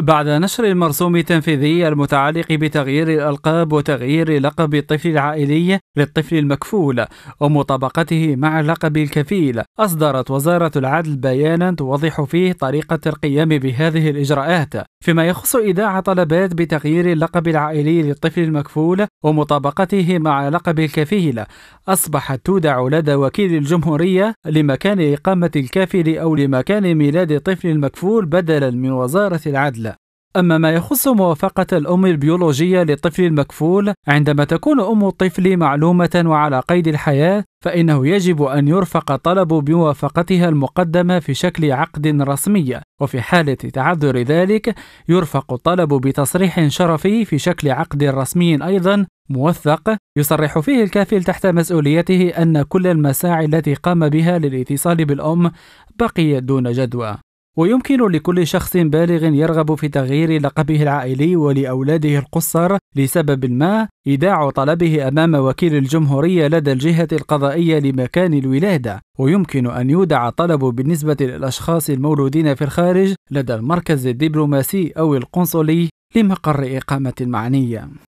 بعد نشر المرسوم التنفيذي المتعلق بتغيير الألقاب وتغيير لقب الطفل العائلي للطفل المكفول ومطابقته مع لقب الكفيل، أصدرت وزارة العدل بيانا توضح فيه طريقة القيام بهذه الإجراءات، فيما يخص إيداع طلبات بتغيير اللقب العائلي للطفل المكفول ومطابقته مع لقب الكفيل، أصبحت تودع لدى وكيل الجمهورية لمكان إقامة الكافل أو لمكان ميلاد الطفل المكفول بدلا من وزارة العدل. أما ما يخص موافقة الأم البيولوجية للطفل المكفول عندما تكون أم الطفل معلومة وعلى قيد الحياة فإنه يجب أن يرفق طلب بموافقتها المقدمة في شكل عقد رسمي وفي حالة تعذر ذلك يرفق الطلب بتصريح شرفي في شكل عقد رسمي أيضا موثق يصرح فيه الكافل تحت مسؤوليته أن كل المساعي التي قام بها للاتصال بالأم بقيت دون جدوى ويمكن لكل شخص بالغ يرغب في تغيير لقبه العائلي ولأولاده القصر لسبب ما إيداع طلبه أمام وكيل الجمهورية لدى الجهة القضائية لمكان الولادة، ويمكن أن يودع الطلب بالنسبة للأشخاص المولودين في الخارج لدى المركز الدبلوماسي أو القنصلي لمقر إقامة المعنية.